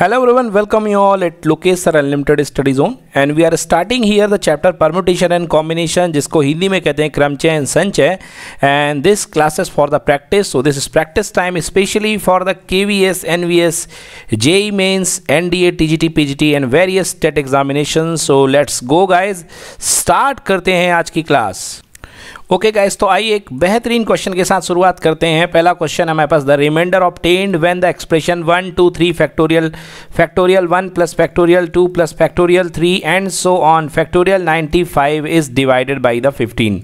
Hello everyone welcome you all at sir unlimited studies zone and we are starting here the chapter permutation and combination जिसको हिंदी में कहते हैं क्रमचय and संचय and this classes for the practice so this is practice time specially for the KVS NVS JE mains NDA TGT PGT and various state examination so let's go guys start करते हैं आज की class okay guys तो आइए एक बेहतरीन question के साथ शुरुआत करते हैं पहला क्वेश्चन हमारे पास the reminder obtained when the expression one two three factorial factorial one plus factorial two plus factorial three and so on factorial ninety five is divided by the fifteen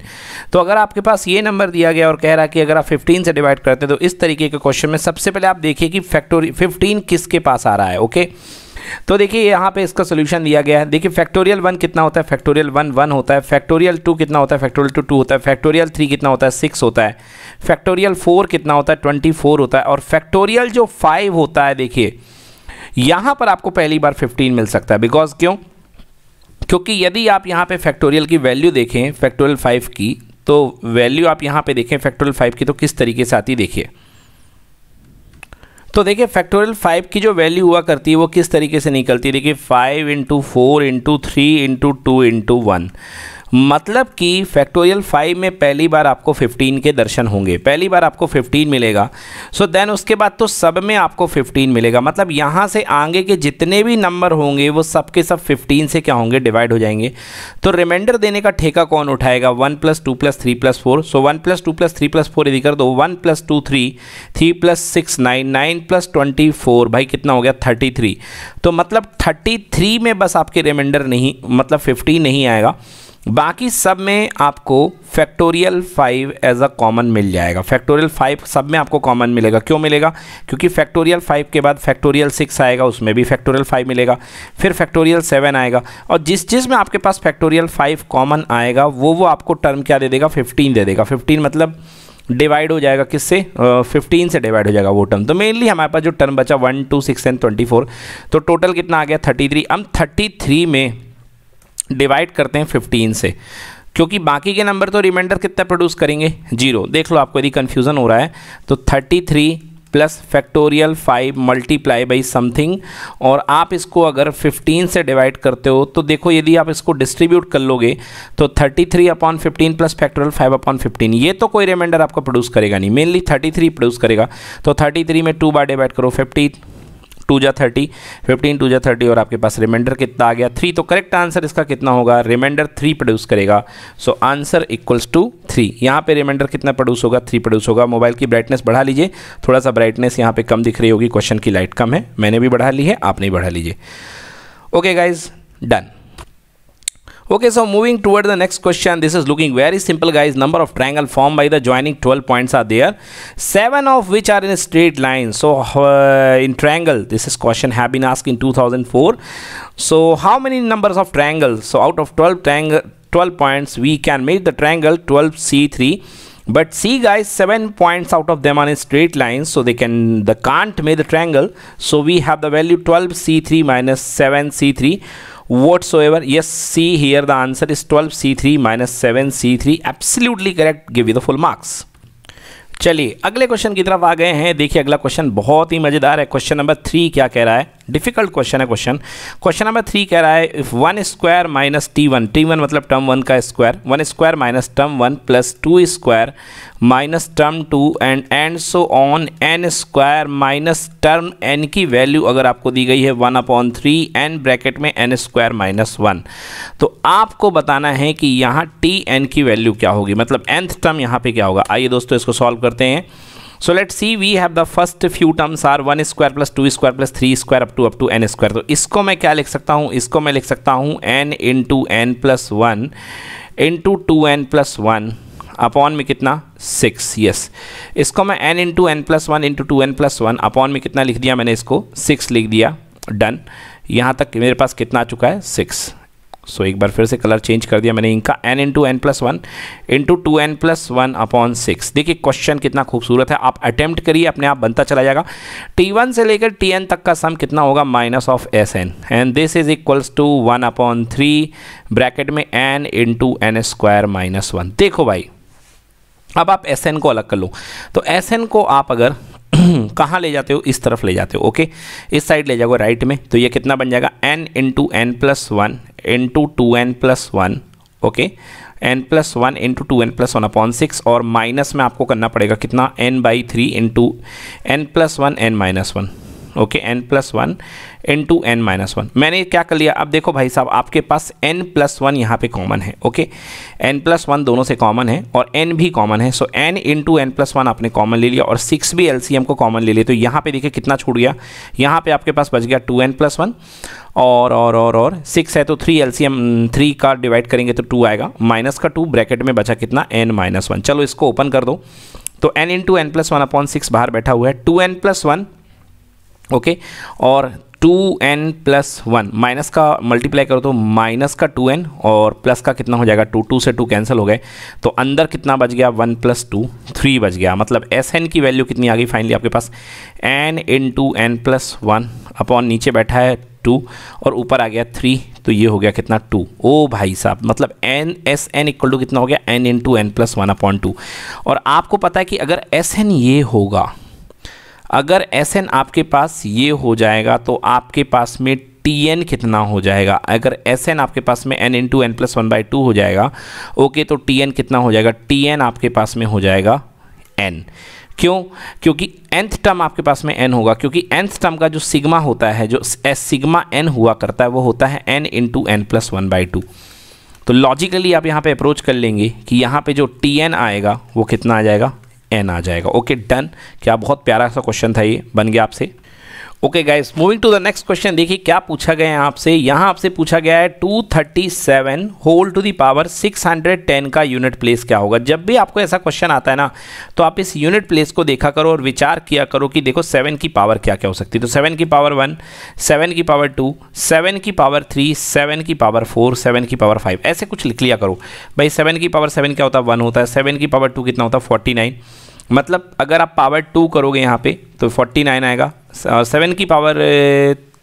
तो अगर आपके पास ये नंबर दिया गया और कह रहा कि अगर आप फिफ्टीन से डिवाइड करते हैं तो इस तरीके के क्वेश्चन में सबसे पहले आप देखिए कि फैक्टोरी फिफ्टीन किसके पास आ रहा है ओके okay? तो देखिए यहाँ पे इसका सोल्यूशन दिया गया है देखिए फैक्टोरियल वन कितना होता है फैक्टोरियल वन वन होता है फैक्टोरियल टू कितना होता है फैक्टोरियल टू टू होता है फैक्टोरियल थ्री कितना होता है सिक्स होता है फैक्टोरियल फोर कितना होता है ट्वेंटी फोर होता है और फैक्टोरियल जो फाइव होता है देखिए यहाँ पर आपको पहली बार फिफ्टीन मिल सकता है बिकॉज क्यों क्योंकि यदि आप यहाँ पर फैक्टोरियल की वैल्यू देखें फैक्टोरियल फाइव की तो वैल्यू आप यहाँ पे देखें फैक्टोरियल फाइव की तो किस तरीके से आती देखिए तो देखिए फैक्टोरियल फाइव की जो वैल्यू हुआ करती है वो किस तरीके से निकलती है देखिए five into four into three into two into one मतलब कि फैक्टोरियल फाइव में पहली बार आपको फिफ्टीन के दर्शन होंगे पहली बार आपको फिफ्टीन मिलेगा सो so देन उसके बाद तो सब में आपको फिफ्टीन मिलेगा मतलब यहाँ से आगे के जितने भी नंबर होंगे वो सब के सब फिफ्टीन से क्या होंगे डिवाइड हो जाएंगे तो रिमाइंडर देने का ठेका कौन उठाएगा one plus two plus three plus four so one plus two plus three plus four यदि कर दो one plus two three three plus six nine nine plus twenty four भाई कितना हो गया थर्टी थ्री तो मतलब थर्टी थ्री में बस आपके रिमाइंडर नहीं मतलब फिफ्टीन नहीं आएगा बाकी सब में आपको factorial five as a common मिल जाएगा फैक्टोरियल फाइव सब में आपको कॉमन मिलेगा क्यों मिलेगा क्योंकि फैक्टोरियल फाइव के बाद फैक्टोरियल सिक्स आएगा उसमें भी फैक्टोरियल फाइव मिलेगा फिर फैक्टोरियल सेवन आएगा और जिस चीज़ में आपके पास फैक्टोरियल फाइव कॉमन आएगा वो वो आपको टर्म क्या दे देगा फिफ्टीन दे देगा फिफ्टीन मतलब डिवाइड हो जाएगा किससे फिफ्टीन uh, से डिवाइड हो जाएगा वो टर्म तो मेनली हमारे पास जो टर्म बचा one two six and twenty four तो टोटल कितना आ गया थर्टी थ्री हम थर्टी थ्री में डिवाइड करते हैं फिफ्टीन से क्योंकि बाकी के नंबर तो रिमाइंडर कितना प्रोड्यूस करेंगे जीरो देख लो आपको यदि कन्फ्यूज़न हो रहा है तो thirty three plus factorial five multiply by something और आप इसको अगर 15 से डिवाइड करते हो तो देखो यदि आप इसको डिस्ट्रीब्यूट कर लोगे तो 33 three upon fifteen plus factorial five upon fifteen ये तो कोई रिमाइंडर आपका प्रोड्यूस करेगा नहीं मेनली थ्री प्रोड्यूस करेगा तो थ्री में टू बार डिवाइड करो फिफ्टी टू जा थर्टी फिफ्टीन टू जा थर्टी और आपके पास रिमाइंडर कितना आ गया थ्री तो करेक्ट आंसर इसका कितना होगा रिमाइंडर थ्री प्रोड्यूस करेगा so answer equals to three यहाँ पे रिमाइंडर कितना प्रोड्यूस होगा थ्री प्रोड्यूस होगा मोबाइल की ब्राइटनेस बढ़ा लीजिए थोड़ा सा ब्राइटनेस यहाँ पर कम दिख रही होगी क्वेश्चन की लाइट कम है मैंने भी बढ़ा ली है आप नहीं बढ़ा लीजिए okay guys done okay so moving toward the next question this is looking very simple guys number of triangle formed by the joining 12 points are there seven of which are in a straight line so uh, in triangle this is question have been asked in 2004 so how many numbers of triangles so out of 12 triangle 12 points we can make the triangle 12c3 but see guys seven points out of them are in straight lines so they can the can't make the triangle so we have the value 12c3 minus 7c3 whatsoever yes see here the answer is twelve C three minus seven C three absolutely correct give you the full marks चलिए अगले question की तरफ आ गए हैं देखिए अगला question बहुत ही मज़ेदार है क्वेश्चन नंबर थ्री क्या कह रहा है डिफिकल्ट क्वेश्चन है क्वेश्चन क्वेश्चन नंबर थ्री कह रहा है if one square minus T one T one मतलब टर्म वन का square one square minus term one plus two square minus term two and and so on N square minus term N की value अगर आपको दी गई है one upon three N bracket में N square minus one तो आपको बताना है कि यहाँ टी एन की वैल्यू क्या होगी मतलब एंथ टर्म यहाँ पे क्या होगा आइए दोस्तों इसको सॉल्व करते हैं so let see we have the first few terms are one square plus two square plus three square up to up to N square तो इसको मैं क्या लिख सकता हूँ इसको मैं लिख सकता हूँ N into N plus one into two N plus one upon में कितना सिक्स यस इसको मैं N into N plus one into two N plus one upon में कितना लिख दिया मैंने इसको सिक्स लिख दिया डन यहाँ तक मेरे पास कितना आ चुका है सिक्स सो एक बार फिर से कलर चेंज कर दिया मैंने इनका N into N plus one into two N plus one upon six देखिए क्वेश्चन कितना खूबसूरत है आप अटैम्प्ट करिए अपने आप बनता चला जाएगा टी वन से लेकर टी एन तक का सम कितना होगा minus of S N and this is equals to one upon three bracket में N into N square minus one देखो भाई अब आप एस एन को अलग कर लो तो एस एन को आप अगर कहाँ ले जाते हो इस तरफ ले जाते हो ओके इस साइड ले जाओगे राइट में तो ये कितना बन जाएगा N into N plus one into two N plus one okay N plus one into two N plus one upon six और माइनस में आपको करना पड़ेगा कितना N by three into N plus one N minus one okay N plus one N two N minus one मैंने क्या कर लिया अब देखो भाई साहब आपके पास एन प्लस वन यहाँ पे कॉमन है ओके एन प्लस वन दोनों से कॉमन है और एन भी कॉमन है so N in two N plus one आपने कॉमन ले लिया और सिक्स भी एलसीएम को कॉमन ले लिया तो यहाँ पे देखिए कितना छूट गया यहाँ पे आपके पास बच गया टू एन प्लस वन और और और और सिक्स है तो three L C M three का डिवाइड करेंगे तो टू आएगा माइनस का टू ब्रैकेट में बचा कितना एन माइनस वन चलो इसको ओपन कर दो तो N in two N plus one upon six बाहर बैठा हुआ है two N plus one okay और two N plus one minus का मल्टीप्लाई करो तो माइनस का टू एन और प्लस का कितना हो जाएगा टू टू से टू कैंसिल हो गए तो अंदर कितना बच गया वन प्लस टू थ्री बच गया मतलब एस एन की वैल्यू कितनी आ गई फाइनली आपके पास N in two N plus one upon नीचे बैठा है टू और ऊपर आ गया थ्री तो ये हो गया कितना टू ओ भाई साहब मतलब N S N equal to कितना हो गया N in two N plus one upon two और आपको पता है कि अगर एस एन ये होगा अगर एस एन आपके पास ये हो जाएगा तो आपके पास में टी एन कितना हो जाएगा अगर एस एन आपके पास में N into N plus one by two हो जाएगा ओके तो टी एन कितना हो जाएगा टी एन आपके पास में हो जाएगा एन क्यों क्योंकि एंथ टर्म आपके पास में एन होगा क्योंकि एंथ टर्म का जो सिग्मा होता है जो एस सिग्मा एन हुआ करता है वो होता है N into N plus one by two तो लॉजिकली आप यहाँ पे अप्रोच कर लेंगे कि यहाँ पे जो टी एन आएगा वो कितना आ जाएगा एन आ जाएगा ओके डन क्या बहुत प्यारा सा क्वेश्चन था ये बन गया आपसे okay guys moving to the next question देखिए क्या पूछा गया है आपसे यहाँ आपसे पूछा गया है 237 होल टू द पावर 610 का यूनिट प्लेस क्या होगा जब भी आपको ऐसा क्वेश्चन आता है ना तो आप इस यूनिट प्लेस को देखा करो और विचार किया करो कि देखो 7 की पावर क्या क्या हो सकती है तो 7 की पावर 1 7 की पावर 2 7 की पावर 3 7 की पावर 4 7 की पावर 5 ऐसे कुछ लिख लिया करो भाई सेवन की पावर सेवन क्या होता है वन होता है सेवन की पावर टू कितना होता है फोर्टी मतलब अगर आप पावर टू करोगे यहाँ पे तो फोर्टी नाइन आएगा सेवन uh, की पावर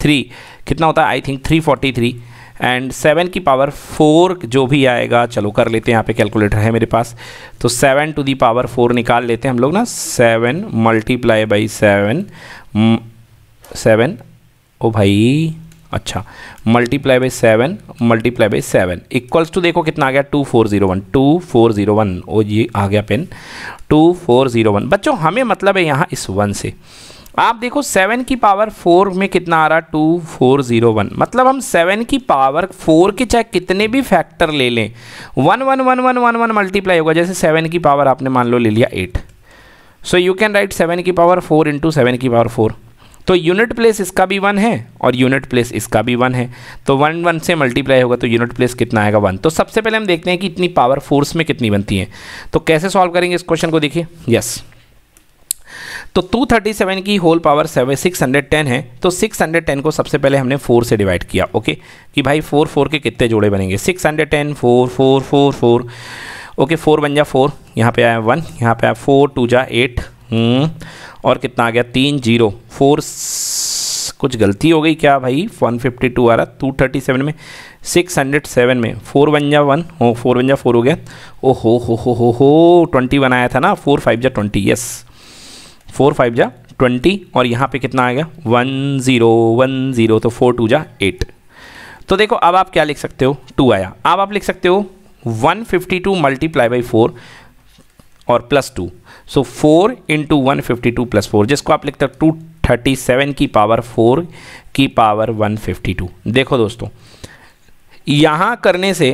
थ्री uh, कितना होता है I think three forty three and seven की पावर फोर जो भी आएगा चलो कर लेते हैं यहाँ पे कैलकुलेटर है मेरे पास तो seven to the power four निकाल लेते हैं हम लोग ना seven multiply by seven seven ओ भाई अच्छा multiply by seven multiply by seven equals to देखो कितना आ गया two four zero one two four zero one और ये आ गया pen two four zero one बच्चों हमें मतलब है यहाँ इस वन से आप देखो सेवन की पावर फोर में कितना आ रहा टू फोर ज़ीरो वन मतलब हम सेवन की पावर फोर के चाहे कितने भी फैक्टर ले लें one one one one one one multiply होगा जैसे सेवन की पावर आपने मान लो ले लिया eight so you can write seven की पावर फोर इंटू सेवन की पावर फोर तो यूनिट प्लेस इसका भी वन है और यूनिट प्लेस इसका भी वन है तो वन वन से मल्टीप्लाई होगा तो यूनिट प्लेस कितना आएगा वन तो सबसे पहले हम देखते हैं कि इतनी पावर फोर्स में कितनी बनती तो तो है तो कैसे सॉल्व करेंगे इस क्वेश्चन को देखिए यस तो 237 की whole power seven six hundred ten है तो 610 को सबसे पहले हमने 4 से डिवाइड किया ओके कि भाई 4 4 के कितने जोड़े बनेंगे 610 4 4 4 4 ओके 4 बन जा 4 यहाँ पे आया 1 यहाँ पे आया 4 टू जा 8 और कितना आ गया तीन जीरो फोर कुछ गलती हो गई क्या भाई 152 आ रहा टू थर्टी सेवन में 607 में फोर वन जा वन हो फोर वन जा फोर हो गया ओ हो हो हो हो हो ट्वेंटी वन आया था ना फोर फाइव जा ट्वेंटी यस फोर फाइव जा ट्वेंटी और यहाँ पे कितना आ गया वन ज़ीरो वन ज़ीरो तो फोर टू जा एट तो देखो अब आप क्या लिख सकते हो टू आया अब आप लिख सकते हो one fifty two multiply by four और plus two so four into one fifty two plus four जिसको आप लिखते हो टू थर्टी सेवन की पावर फोर की पावर वन फिफ्टी टू देखो दोस्तों यहाँ करने से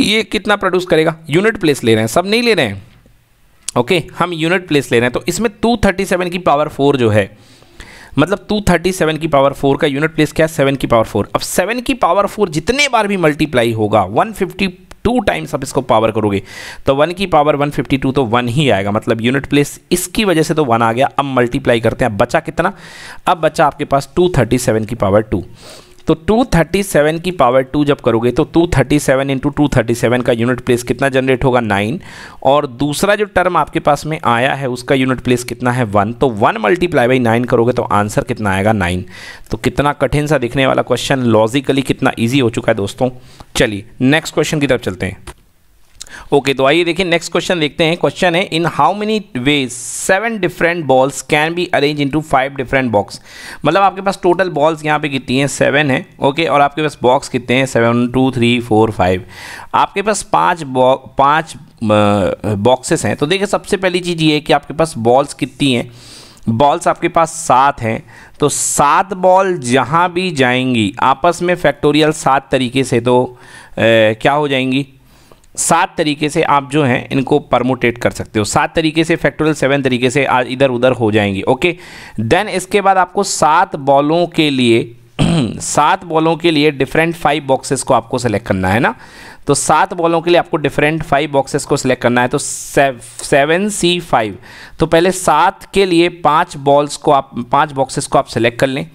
ये कितना प्रोड्यूस करेगा यूनिट प्लेस ले रहे हैं सब नहीं ले रहे हैं ओके हम यूनिट प्लेस ले रहे हैं तो इसमें टू थर्टी सेवन की पावर फोर जो है मतलब टू थर्टी सेवन की पावर फोर का यूनिट प्लेस क्या है सेवन की पावर फोर अब सेवन की पावर फोर जितने बार भी मल्टीप्लाई होगा वन फिफ्टी टू टाइम्स आप इसको पावर करोगे तो वन की पावर 152 तो वन ही आएगा मतलब यूनिट प्लेस इसकी वजह से तो वन आ गया अब मल्टीप्लाई करते हैं अब बचा कितना अब बचा आपके पास 237 की पावर टू तो 237 की पावर 2 जब करोगे तो 237 थर्टी सेवन इंटू टू का यूनिट प्लेस कितना जनरेट होगा 9 और दूसरा जो टर्म आपके पास में आया है उसका यूनिट प्लेस कितना है 1 तो 1 मल्टीप्लाई बाई नाइन करोगे तो आंसर कितना आएगा 9 तो कितना कठिन सा दिखने वाला क्वेश्चन लॉजिकली कितना ईजी हो चुका है दोस्तों चलिए नेक्स्ट क्वेश्चन की तरफ चलते हैं ओके तो आइए देखिए नेक्स्ट क्वेश्चन देखते हैं क्वेश्चन है in how many ways seven different balls can be arrange into five different box मतलब आपके पास टोटल बॉल्स यहाँ पे कितनी हैं सेवन है ओके और आपके पास बॉक्स कितने हैं seven two three four five आपके पास पाँच पाँच बॉक्सेस हैं तो देखिए सबसे पहली चीज़ ये है कि आपके पास बॉल्स कितनी हैं बॉल्स आपके पास सात हैं तो सात बॉल जहाँ भी जाएंगी आपस में फैक्टोरियल सात तरीके से तो ए, क्या हो जाएंगी सात तरीके से आप जो हैं इनको परमोटेट कर सकते हो सात तरीके से फैक्टोरियल सेवन तरीके से इधर उधर हो जाएंगी ओके देन इसके बाद आपको सात बॉलों के लिए सात बॉलों के लिए डिफरेंट फाइव बॉक्सेस को आपको सेलेक्ट करना है ना तो सात बॉलों के लिए आपको डिफरेंट फाइव बॉक्सेस को सिलेक्ट करना है तो सेवन सी फाइव तो पहले सात के लिए पांच बॉल्स को आप पांच बॉक्सेस को आप सिलेक्ट कर लें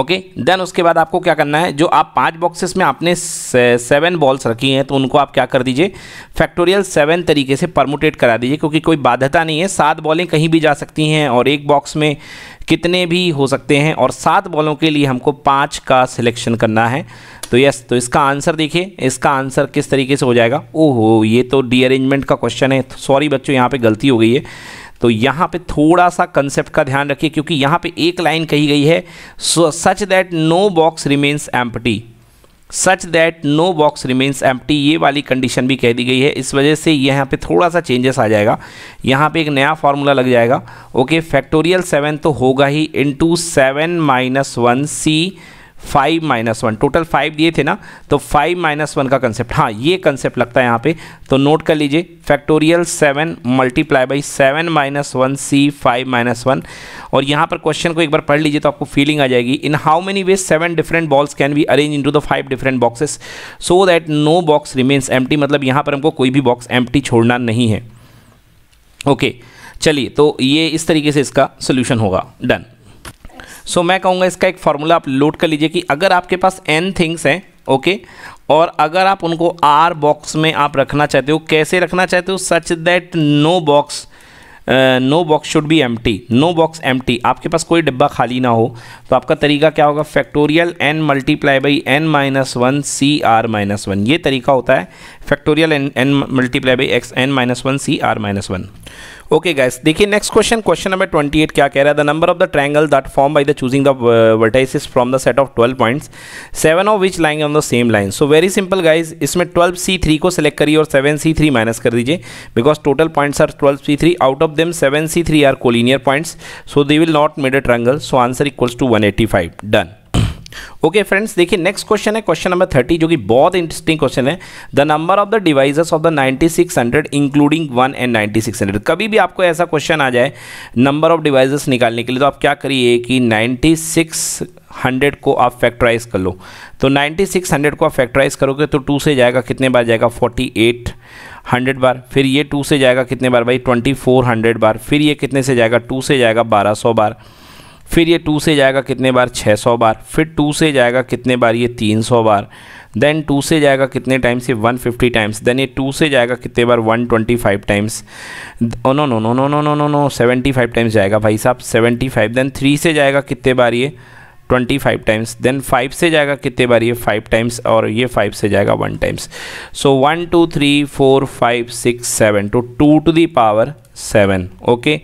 ओके okay, देन उसके बाद आपको क्या करना है जो आप पांच बॉक्सेस में आपने से, सेवन बॉल्स रखी हैं तो उनको आप क्या कर दीजिए फैक्टोरियल सेवन तरीके से परमुटेट करा दीजिए क्योंकि कोई बाध्यता नहीं है सात बॉलें कहीं भी जा सकती हैं और एक बॉक्स में कितने भी हो सकते हैं और सात बॉलों के लिए हमको पाँच का सिलेक्शन करना है तो यस तो इसका आंसर देखिए इसका आंसर किस तरीके से हो जाएगा ओहो ये तो डी का क्वेश्चन है सॉरी बच्चों यहाँ पर गलती हो गई है तो यहाँ पे थोड़ा सा कंसेप्ट का ध्यान रखिए क्योंकि यहाँ पे एक लाइन कही गई है such that no box remains empty such that no box remains empty ये वाली कंडीशन भी कह दी गई है इस वजह से यहाँ पे थोड़ा सा चेंजेस आ जाएगा यहाँ पे एक नया फार्मूला लग जाएगा ओके फैक्टोरियल सेवन तो होगा ही into seven minus one C five minus one total five दिए थे ना तो फाइव माइनस वन का कंसेप्ट हाँ ये कंसेप्ट लगता है यहाँ पे तो नोट कर लीजिए factorial seven multiply by seven minus one C five minus one और यहाँ पर क्वेश्चन को एक बार पढ़ लीजिए तो आपको फीलिंग आ जाएगी in how many way seven different balls can be arrange into the five different boxes so that no box remains एम मतलब यहाँ पर हमको कोई भी बॉक्स एम छोड़ना नहीं है ओके okay, चलिए तो ये इस तरीके से इसका सोल्यूशन होगा डन सो मैं कहूँगा इसका एक फार्मूला आप लोड कर लीजिए कि अगर आपके पास एन थिंग्स हैं ओके और अगर आप उनको आर बॉक्स में आप रखना चाहते हो कैसे रखना चाहते हो such that no box no box should be empty no box empty आपके पास कोई डिब्बा खाली ना हो तो आपका तरीका क्या होगा factorial n multiply by n minus one C are minus one ये तरीका होता है factorial n n multiply by x n minus one C are minus one okay guys देखिए नेक्स्ट क्वेश्चन क्वेश्चन नंबर 28 क्या कह रहा है the number of the triangle that form by the choosing the vertices from the set of 12 points seven of which lying on the same line so very simple guys इसमें 12 सी three को select करिए और seven C three minus कर दीजिए because total points are twelve C three out of them seven C three are collinear points so they will not made a triangle so answer equals to one five done okay friends देखिए next question है question number thirty जो कि बहुत interesting question है the number of the divisors of the 9600 including one and 9600 कभी भी आपको ऐसा क्वेश्चन आ जाए नंबर ऑफ डिवाइसेस निकालने के लिए तो आप क्या करिए कि 9600 को आप फैक्टराइज कर लो तो 9600 को आप फैक्टराइज करोगे तो टू से जाएगा कितने बार जाएगा एट हंड्रेड बार फिर ये टू से जाएगा कितने बार भाई ट्वेंटी फोर हंड्रेड बार फिर ये कितने से जाएगा टू से जाएगा बारह सौ बार फिर ये टू से जाएगा कितने बार 600 बार फिर टू से जाएगा कितने बार ये 300 बार देन टू से जाएगा कितने ये वन 150 टाइम्स देन ये टू से जाएगा कितने बार 125 times no no no no no no no no seventy five times जाएगा भाई साहब सेवेंटी फाइव देन थ्री से जाएगा कितने बार ये twenty five times then five से जाएगा कितने बार ये फाइव टाइम्स और ये फाइव से जाएगा one times so one two three four five six seven two two two the power seven okay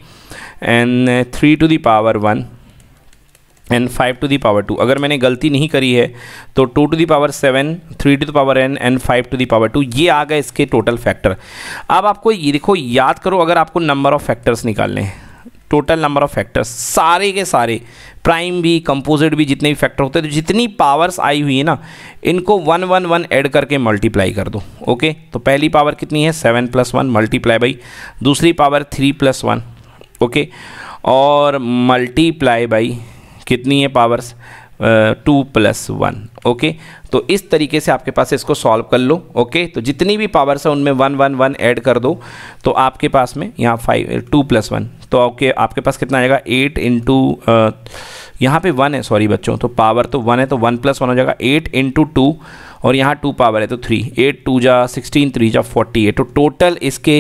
and three two the power one n five two the power two अगर मैंने गलती नहीं करी है तो two two the power seven three two the power n and five two the power two ये आ गए इसके टोटल फैक्टर अब आपको ये देखो याद करो अगर आपको नंबर ऑफ़ फैक्टर्स निकालने हैं टोटल नंबर ऑफ़ फैक्टर्स सारे के सारे प्राइम भी कंपोजिट भी जितने भी फैक्टर होते हैं तो जितनी पावर्स आई हुई है ना इनको वन वन वन एड करके मल्टीप्लाई कर दो ओके तो पहली पावर कितनी है seven plus one multiply by दूसरी power three plus one okay और मल्टीप्लाई बाई कितनी है powers two plus one okay तो इस तरीके से आपके पास इसको सॉल्व कर लो ओके तो जितनी भी पावर्स है उनमें वन वन वन ऐड कर दो तो आपके पास में यहाँ फाइव टू प्लस वन तो ओके आपके पास कितना आएगा एट इंटू यहाँ पे वन है सॉरी बच्चों तो पावर तो वन है तो वन प्लस वन हो जाएगा एट इंटू टू और यहाँ टू पावर है तो थ्री एट टू जा सिक्सटीन थ्री जा फोर्टी एट तो टोटल इसके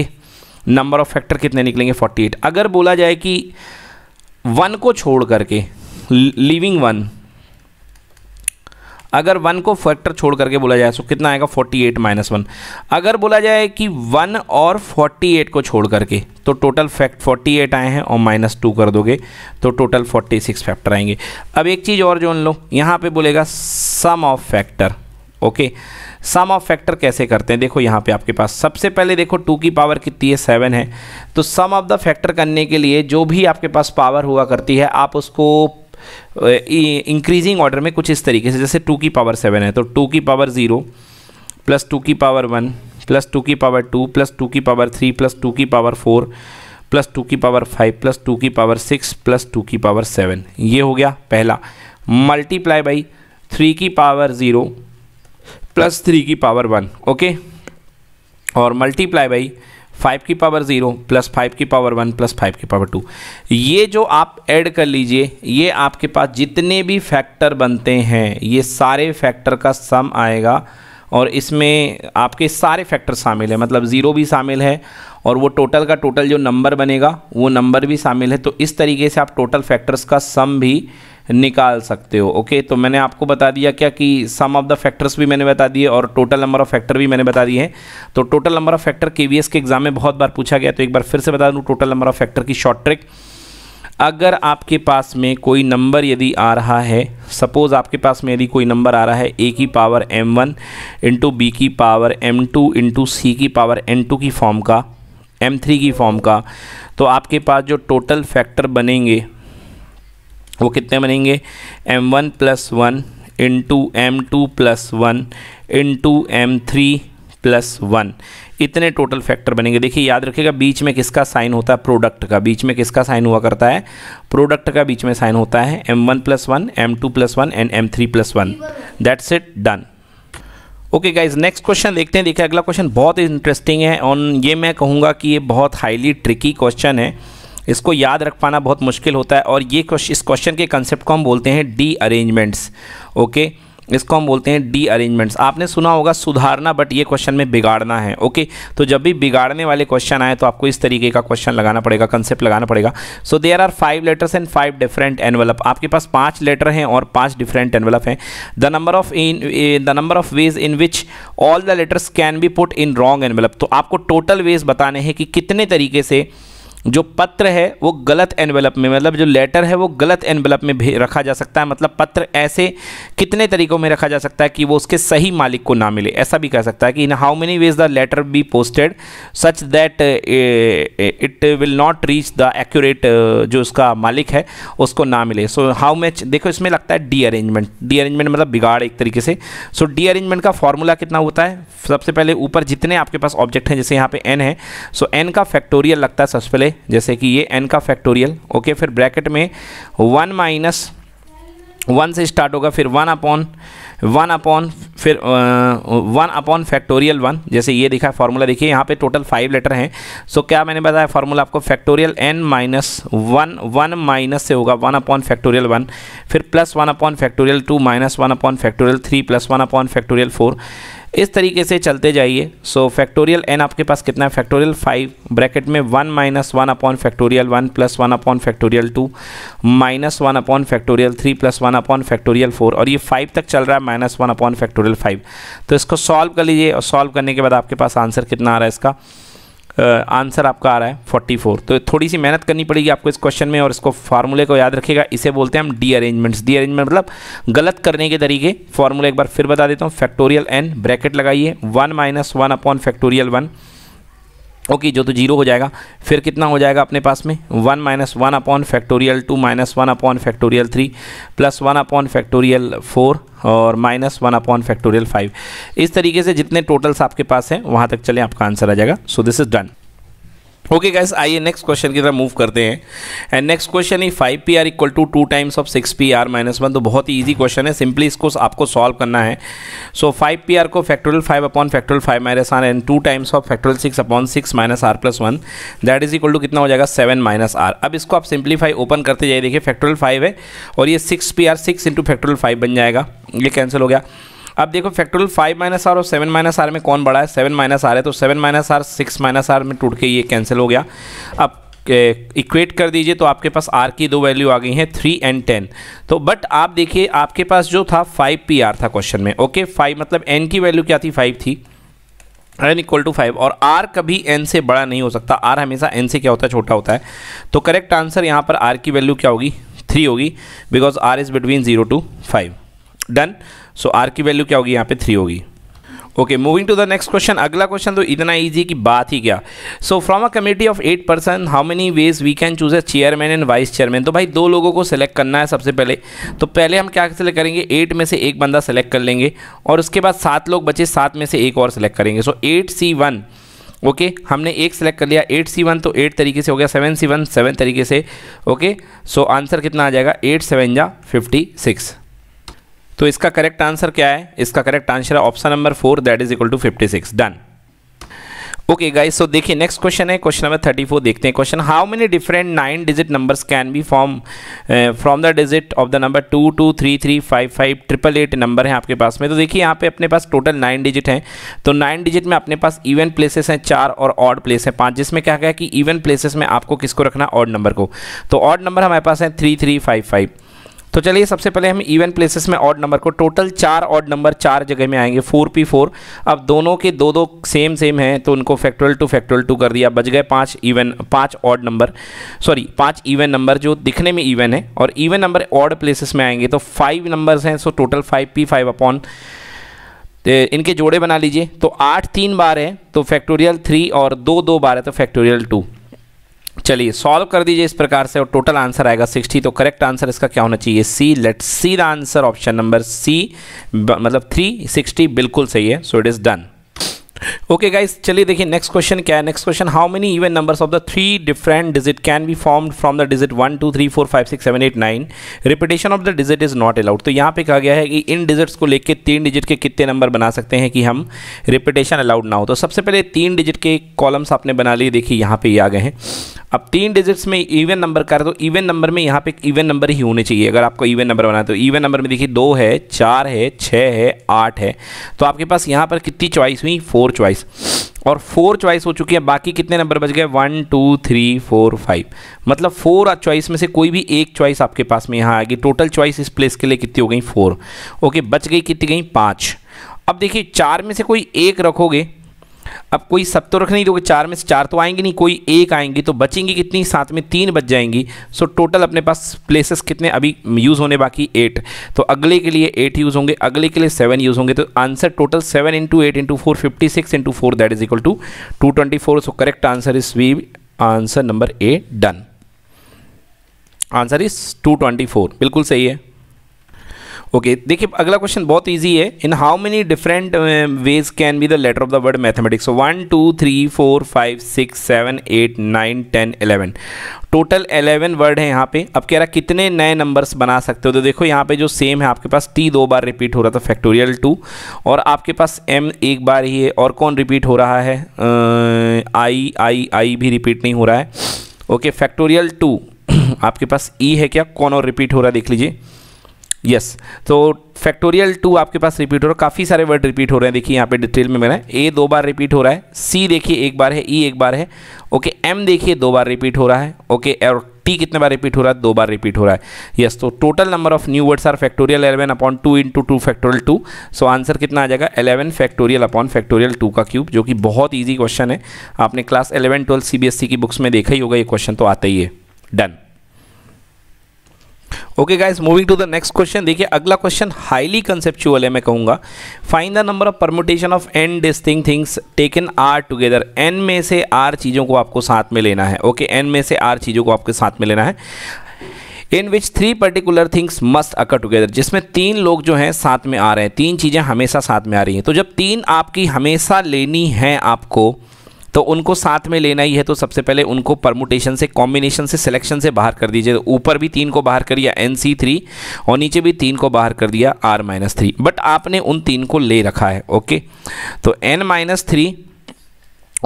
नंबर ऑफ फैक्टर कितने निकलेंगे फोर्टी एट अगर बोला जाए कि वन को छोड़ करके लिविंग वन अगर वन को फैक्टर छोड़ करके बोला जाए तो कितना आएगा फोर्टी एट माइनस वन अगर बोला जाए कि वन और फोर्टी एट को छोड़ करके तो टोटल फैक्ट एट आए हैं और माइनस टू कर दोगे तो टोटल फोर्टी सिक्स फैक्टर आएंगे अब एक चीज़ और जो लो यहाँ पे बोलेगा sum of factor okay sum of factor कैसे करते हैं देखो यहाँ पे आपके पास सबसे पहले देखो टू की पावर कितनी है सेवन है तो सम ऑफ द फैक्टर करने के लिए जो भी आपके पास पावर हुआ करती है आप उसको इंक्रीजिंग ऑर्डर में कुछ इस तरीके से जैसे टू की पावर सेवन है तो टू की पावर ज़ीरो प्लस टू की पावर वन प्लस टू की पावर टू प्लस टू की पावर थ्री प्लस टू की पावर फोर प्लस टू की पावर फाइव प्लस टू की पावर सिक्स प्लस टू की पावर सेवन ये हो गया पहला मल्टीप्लाई बाई थ्री की पावर ज़ीरो प्लस थ्री की पावर वन ओके और मल्टीप्लाई बाई फाइव की पावर ज़ीरो प्लस फाइव की पावर वन प्लस फाइव की पावर टू ये जो आप ऐड कर लीजिए ये आपके पास जितने भी फैक्टर बनते हैं ये सारे फैक्टर का सम आएगा और इसमें आपके सारे फैक्टर शामिल हैं मतलब ज़ीरो भी शामिल है और वो टोटल का टोटल जो नंबर बनेगा वो नंबर भी शामिल है तो इस तरीके से आप टोटल फैक्टर्स का सम भी निकाल सकते हो ओके तो मैंने आपको बता दिया क्या कि सम ऑफ द फैक्टर्स भी मैंने बता दिए और टोटल नंबर ऑफ फैक्टर भी मैंने बता दिए हैं तो टोटल नंबर ऑफ फैक्टर के के एग्जाम में बहुत बार पूछा गया तो एक बार फिर से बता दूँ टोटल नंबर ऑफ फैक्टर की शॉर्ट ट्रिक अगर आपके पास में कोई नंबर यदि आ रहा है सपोज़ आपके पास में यदि कोई नंबर आ रहा है ए की power m one into B की power m two into C की पावर एम टू की फॉर्म का एम थ्री की फॉर्म का तो आपके पास जो टोटल फैक्टर बनेंगे वो कितने बनेंगे m one plus one into m two plus one into m three plus one इतने टोटल फैक्टर बनेंगे देखिए याद रखिएगा बीच में किसका साइन होता है प्रोडक्ट का बीच में किसका साइन हुआ करता है प्रोडक्ट का बीच में साइन होता है m one plus one m two plus one and m three plus one that's it done okay guys next question देखते हैं देखिए अगला क्वेश्चन बहुत इंटरेस्टिंग है और ये मैं कहूँगा कि ये बहुत हाईली ट्रिकी क्वेश्चन है इसको याद रख पाना बहुत मुश्किल होता है और ये इस क्वेश्चन के कंसेप्ट को हम बोलते हैं डी अरेंजमेंट्स ओके इसको हम बोलते हैं डी अरेंजमेंट्स आपने सुना होगा सुधारना बट ये क्वेश्चन में बिगाड़ना है ओके तो जब भी बिगाड़ने वाले क्वेश्चन आए तो आपको इस तरीके का क्वेश्चन लगाना पड़ेगा कंसेप्ट लगाना पड़ेगा so there are five letters and five different envelope आपके पास पांच लेटर हैं और पांच डिफरेंट एनवलप हैं the number of in the number of ways in which all the letters can be put in wrong envelope तो आपको total veg बताने हैं कि कितने तरीके से जो पत्र है वो गलत एनवेलप में मतलब जो लेटर है वो गलत एनवेलप में रखा जा सकता है मतलब पत्र ऐसे कितने तरीक़ों में रखा जा सकता है कि वो उसके सही मालिक को ना मिले ऐसा भी कह सकता है कि in how many ways the letter be posted such that it will not reach the accurate जो उसका मालिक है उसको ना मिले सो हाउ मच देखो इसमें लगता है डी अरेंजमेंट डी अरेंजमेंट मतलब बिगाड़ एक तरीके से सो डी अरेंजमेंट का फॉर्मूला कितना होता है सबसे पहले ऊपर जितने आपके पास ऑब्जेक्ट हैं जैसे यहाँ पे एन है सो so, एन का फैक्टोरियल लगता है सबसे पहले गए जैसे कि ये n का फैक्टोरियल ओके फिर ब्रैकेट में वन माइनस वन से स्टार्ट होगा फिर वन अपॉन वन अपॉन फिर वन अपॉन फैक्टोरियल वन जैसे ये दिखा फार्मूला देखिए यहाँ पे टोटल फाइव लेटर हैं सो क्या मैंने बताया फार्मूला आपको factorial n minus one one minus से होगा वन अपॉन फैक्टोरियल वन फिर plus one upon factorial two minus one upon factorial three plus one upon factorial four इस तरीके से चलते जाइए सो फैक्टोरियल एन आपके पास कितना है फैक्टोरियल फाइव ब्रैकेट में one minus one upon factorial one plus one upon factorial two minus one upon factorial three plus one upon factorial four और ये फाइव तक चल रहा है minus one upon factorial five तो इसको सॉल्व कर लीजिए और सॉल्व करने के बाद आपके पास आंसर कितना आ रहा है इसका आंसर uh, आपका आ रहा है 44 तो थोड़ी सी मेहनत करनी पड़ेगी आपको इस क्वेश्चन में और इसको फार्मूले को याद रखेगा इसे बोलते हैं हम डी अरेंजमेंट्स डी अरेंजमेंट मतलब गलत करने के तरीके फार्मूला एक बार फिर बता देता हूँ फैक्टोरियल एन ब्रैकेट लगाइए one minus one upon factorial one okay जो तो जीरो हो जाएगा फिर कितना हो जाएगा अपने पास में one minus one upon factorial two minus one upon factorial three plus one upon factorial four और minus one upon factorial five इस तरीके से जितने टोटल्स आपके पास हैं वहाँ तक चले आपका आंसर आ जाएगा so this is done okay guys आइए नेक्स्ट क्वेश्चन की तरफ मूव करते हैं एंड नेक्स्ट क्वेश्चन ही five P R equal to two times of six P R minus one तो बहुत ही ईजी क्वेश्चन है सिंपली इसको आपको सॉल्व करना है सो फाइव पी आर को factorial five upon factorial five minus R and two times of factorial six upon six minus R plus one that is equal to कितना हो जाएगा seven minus are अब इसको आप simplify open करते जाइए देखिए फैक्टोरियल फाइव है और ये six P R six into factorial five बन जाएगा ये कैंसिल हो गया अब देखो फैक्टोरियल फाइव माइनस आर और सेवन माइनस आर में कौन बड़ा है सेवन माइनस आर है तो seven minus R six minus R में टूट के ये कैंसिल हो गया अब इक्वेट कर दीजिए तो आपके पास आर की दो वैल्यू आ गई हैं थ्री एंड टेन तो बट आप देखिए आपके पास जो था फाइव पी आर था क्वेश्चन में ओके फाइव मतलब एन की वैल्यू क्या थी फाइव थी एन इक्वल टू फाइव और आर कभी एन से बड़ा नहीं हो सकता आर हमेशा एन से क्या होता है छोटा होता है तो करेक्ट आंसर यहाँ पर आर की वैल्यू क्या होगी थ्री होगी because R is between zero to five done so R की वैल्यू क्या होगी यहाँ पे थ्री होगी okay moving to the next question अगला क्वेश्चन तो इतना ईजी की बात ही क्या so from a committee of eight person how many ways we can choose a chairman and vice chairman तो भाई दो लोगों को सेलेक्ट करना है सबसे पहले तो पहले हम क्या सेलेक्ट करेंगे एट में से एक बंदा सेलेक्ट कर लेंगे और उसके बाद सात लोग बचे सात में से एक और सेलेक्ट करेंगे so eight C one okay हमने एक सेलेक्ट कर लिया एट सी वन तो एट तरीके से हो गया सेवन सी वन सेवन तरीके से ओके सो आंसर कितना आ जाएगा एट सेवन या फिफ्टी सिक्स तो इसका करेक्ट आंसर क्या है इसका करेक्ट आंसर है option number four that is equal to fifty six done okay guys so देखिए नेक्स्ट क्वेश्चन है क्वेश्चन नंबर थर्टी फोर देखते हैं question how many different nine digit numbers can be form from the digit of the number two two three three five five triple eight number है आपके पास में तो देखिए यहाँ पे अपने पास टोटल नाइन डिजिट हैं तो नाइन डिजिट में अपने पास इवन प्लेसेस हैं चार और ऑड प्लेस हैं पाँच जिसमें क्या गया कि इवन प्लेसेस में आपको किसको रखना ऑड नंबर को तो ऑड नंबर हमारे पास है थ्री थ्री फाइव फाइव तो चलिए सबसे पहले हम इवन प्लेसेस में ऑड नंबर को टोटल चार ऑड नंबर चार जगह में आएंगे फोर पी फोर अब दोनों के दो दो सेम सेम हैं तो उनको फैक्टोरियल टू फैक्टोरियल टू कर दिया बच गए पाँच इवन पाँच ऑड नंबर सॉरी पाँच इवन नंबर जो दिखने में इवन है और इवन नंबर ऑड प्लेसेस में आएंगे तो फाइव नंबर्स हैं so total five P five upon इनके जोड़े बना लीजिए तो आठ तीन बार है तो फैक्टोरियल थ्री और दो दो बार है तो फैक्टोरियल टू चलिए सॉल्व कर दीजिए इस प्रकार से और टोटल आंसर आएगा 60 तो करेक्ट आंसर इसका क्या होना चाहिए see let see the answer option number C मतलब थ्री सिक्सटी बिल्कुल सही है so it is done okay guys चलिए देखिए नेक्स्ट क्वेश्चन क्या है next question how many even numbers of the three different digit can be form from the digit one two three four five six seven eight nine repetition of the digit is not allowed तो यहाँ पे कहा गया है कि इन digits को लेकर तीन डिजिट के कितने नंबर बना सकते हैं कि हम रिपीटेशन अलाउड ना हो तो सबसे पहले तीन डिजिट के कॉलम्स आपने बना लिए देखिए यहाँ पे ये आ गए हैं अब तीन डिजिट्स में इवन नंबर का तो इवन नंबर में यहाँ पे इवन नंबर ही होने चाहिए अगर आपको इवन नंबर बनाए तो इवन नंबर में देखिए दो है चार है छः है आठ है तो आपके पास यहाँ पर कितनी चॉइस हुई फोर फोर च्वाइस और फोर च्वाइस हो चुकी है बाकी कितने नंबर बच गए one two three four five मतलब फोर च्वाइस में से कोई भी एक च्वाइस आपके पास में यहाँ आएगी टोटल च्वाइस इस प्लेस के लिए कितनी हो गई फोर ओके बच गई कितनी गई पाँच अब देखिए चार में से कोई एक रखोगे अब कोई सब तो रखने ही दोगे तो चार में से चार तो आएंगे नहीं कोई एक आएंगी तो बचेंगी कितनी साथ में तीन बच जाएंगी सो टोटल अपने पास प्लेसेस कितने अभी यूज़ होने बाकी एट तो अगले के लिए एट यूज़ होंगे अगले के लिए सेवन यूज़ होंगे तो answer total seven into eight into four fifty six into four that is equal to two twenty four so correct answer is we answer number A done answer is two twenty four बिल्कुल सही है okay देखिए अगला question बहुत easy है in how many different ways can be the letter of the word mathematics one two three four five six seven eight nine ten eleven total eleven word है यहाँ पे अब कह रहा कितने नए नंबर्स बना सकते हो तो देखो यहाँ पे जो सेम है आपके पास टी दो बार रिपीट हो रहा था फैक्टोरियल टू और आपके पास एम एक बार ही है और कौन रिपीट हो रहा है आई आई आई भी रिपीट नहीं हो रहा है ओके फैक्टोरियल टू आपके पास ई e है क्या कौन और रिपीट हो रहा है देख लीजिए यस तो फैक्टोरियल टू आपके पास रिपीट हो रहा है काफ़ी सारे वर्ड रिपीट हो रहे हैं देखिए यहाँ पे डिटेल में मैंने ए दो बार रिपीट हो रहा है सी देखिए एक बार है ई e एक बार है ओके एम देखिए दो बार रिपीट हो रहा है ओके और टी कितने बार रिपीट हो रहा है दो बार रिपीट हो रहा है यस तो total number of new words are factorial eleven upon two into two factorial two so answer कितना आ जाएगा eleven factorial upon factorial two का क्यूब जो कि बहुत ईजी क्वेश्चन है आपने क्लास एलेवन ट्वेल्थ सी की बुक्स में देखा ही होगा ये क्वेश्चन तो आता ही है done okay guys moving to the next question देखिए अगला क्वेश्चन हाईली कंसेप्चुअल है मैं कहूँगा find the number of permutation of n distinct things taken r together n में से आर चीज़ों को आपको साथ में लेना है ओके okay, एन में से आर चीज़ों को आपके साथ में लेना है in which three particular things must occur together जिसमें तीन लोग जो हैं साथ में आ रहे हैं तीन चीज़ें हमेशा साथ में आ रही हैं तो जब तीन आपकी हमेशा लेनी है आपको तो उनको साथ में लेना ही है तो सबसे पहले उनको परमुटेशन से कॉम्बिनेशन से सिलेक्शन से बाहर कर दीजिए तो ऊपर भी तीन को बाहर कर दिया एन सी थ्री और नीचे भी तीन को बाहर कर दिया आर माइनस थ्री बट आपने उन तीन को ले रखा है ओके तो एन माइनस थ्री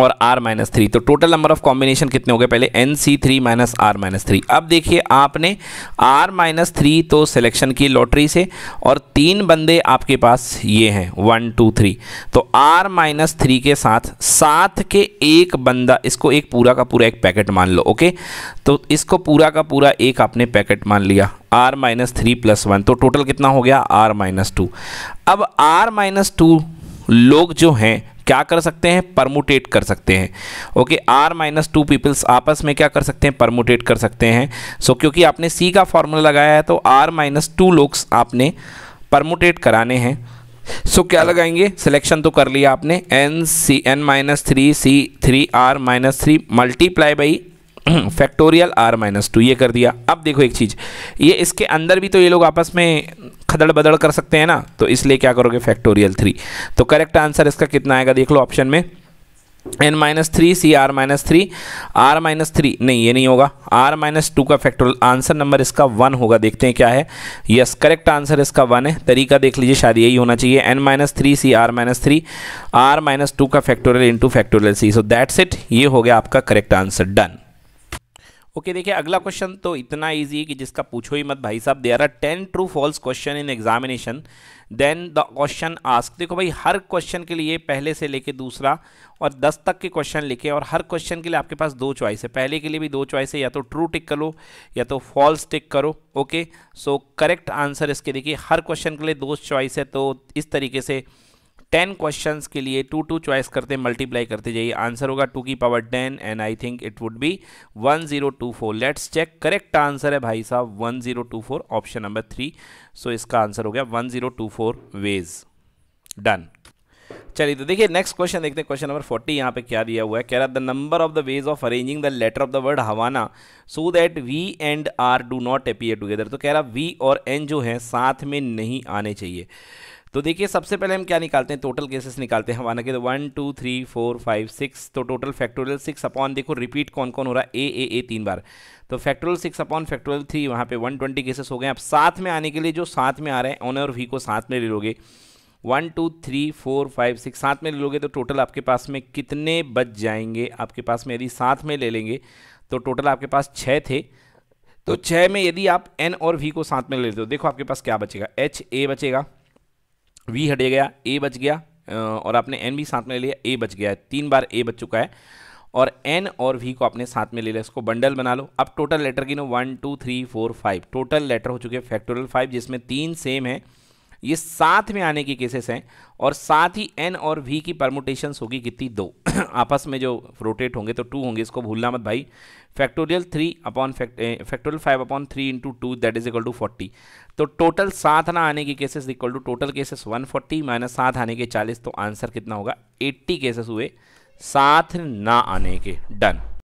और आर माइनस थ्री तो टोटल नंबर ऑफ कॉम्बिनेशन कितने हो गए पहले n C three minus r minus three अब देखिए आपने आर माइनस थ्री तो सिलेक्शन की लॉटरी से और तीन बंदे आपके पास ये हैं वन टू थ्री तो आर माइनस थ्री के साथ साथ के एक बंदा इसको एक पूरा का पूरा एक पैकेट मान लो ओके तो इसको पूरा का पूरा एक आपने पैकेट मान लिया r minus three plus one तो टोटल कितना हो गया आर माइनस टू अब आर माइनस टू लोग जो हैं क्या कर सकते हैं परमुटेट कर सकते हैं okay r minus two peoples आपस में क्या कर सकते हैं परमुटेट कर सकते हैं सो so, क्योंकि आपने सी का फॉर्मूला लगाया है तो आर माइनस टू लोग्स आपने परमुटेट कराने हैं सो so, क्या लगाएंगे सिलेक्शन तो कर लिया आपने n C n minus three C three r minus three multiply by factorial r minus two ये कर दिया अब देखो एक चीज़ ये इसके अंदर भी तो ये लोग आपस में खदड़ बदड़ कर सकते हैं ना तो इसलिए क्या करोगे फैक्टोरियल थ्री तो करेक्ट आंसर इसका कितना आएगा देख लो ऑप्शन में n minus three C are minus three r minus three नहीं ये नहीं होगा आर माइनस टू का फैक्टोरियल आंसर नंबर इसका वन होगा देखते हैं क्या है यस करेक्ट आंसर इसका वन है तरीका देख लीजिए शायद यही होना चाहिए n minus three C are minus three r minus two का factorial into factorial C so that's it ये हो गया आपका करेक्ट आंसर डन ओके देखिए अगला क्वेश्चन तो इतना ईजी है कि जिसका पूछो ही मत भाई साहब they are ten true false question in examination then the question ask देखो भाई हर क्वेश्चन के लिए पहले से लेके दूसरा और दस तक के क्वेश्चन लिखे और हर क्वेश्चन के लिए आपके पास दो चॉइस है पहले के लिए भी दो चॉइस है या तो ट्रू टिक करो या तो फॉल्स टिक करो ओके सो करेक्ट आंसर इसके देखिए हर क्वेश्चन के लिए दो चॉइस है तो इस तरीके से टेन क्वेश्चन के लिए टू टू चॉइस करते मल्टीप्लाई करते जाइए आंसर होगा टू की power ten and I think it would be one zero two four let's check correct answer है भाई साहब one zero two four option number three so इसका आंसर हो गया one zero two four ways done चलिए तो देखिए next question देखते हैं क्वेश्चन नंबर फोर्टी यहाँ पे क्या दिया हुआ है कह रहा the number of the ways of arranging the letter of the word Havana so that V and R do not appear together तो कह रहा वी और एन जो है साथ में नहीं आने चाहिए तो देखिए सबसे पहले हम क्या निकालते हैं टोटल केसेस निकालते हैं हमारा तो one two three four five six तो टोटल फैक्टोरियल सिक्स अपॉन देखो रिपीट कौन कौन हो रहा है ए ए ए तीन बार तो factorial six upon factorial three वहाँ पे वन ट्वेंटी केसेस हो गए आप साथ में आने के लिए जो साथ में आ रहे हैं ऑन और वी को साथ में ले लोगे one two three four five six साथ में ले लोगे तो टोटल आपके पास में कितने बच जाएंगे आपके पास में यदि साथ में ले लेंगे तो टोटल आपके पास छः थे तो छः में यदि आप एन और वी को साथ में ले लेते हो देखो आपके पास क्या बचेगा एच ए बचेगा वी हट गया ए बच गया और आपने एन भी साथ में ले लिया ए बच गया है तीन बार ए बच चुका है और एन और वी को आपने साथ में ले लिया इसको बंडल बना लो अब टोटल लेटर गिनो one two three four five total letter हो चुके हैं फैक्टोरियल फाइव जिसमें तीन सेम है ये साथ में आने के केसेस हैं और साथ ही एन और वी की परमोटेशंस होगी कितनी दो आपस में जो रोटेट होंगे तो टू होंगे इसको भूलना मत भाई factorial three upon factorial five upon three into two that is equal to forty तो टोटल सात ना आने की cases equal to total cases one forty minus सात आने के चालीस तो आंसर कितना होगा एट्टी केसेस हुए साथ ना आने के डन